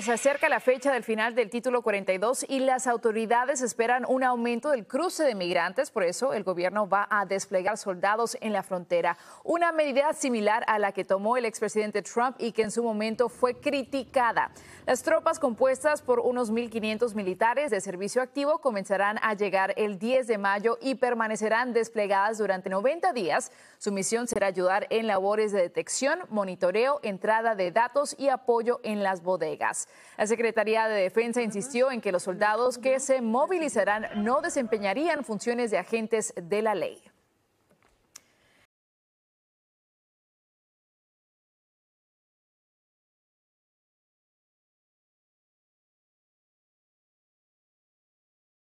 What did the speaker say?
Se acerca la fecha del final del título 42 y las autoridades esperan un aumento del cruce de migrantes, por eso el gobierno va a desplegar soldados en la frontera, una medida similar a la que tomó el expresidente Trump y que en su momento fue criticada. Las tropas compuestas por unos 1.500 militares de servicio activo comenzarán a llegar el 10 de mayo y permanecerán desplegadas durante 90 días. Su misión será ayudar en labores de detección, monitoreo, entrada de datos y apoyo en las bodegas. La Secretaría de Defensa insistió en que los soldados que se movilizarán no desempeñarían funciones de agentes de la ley.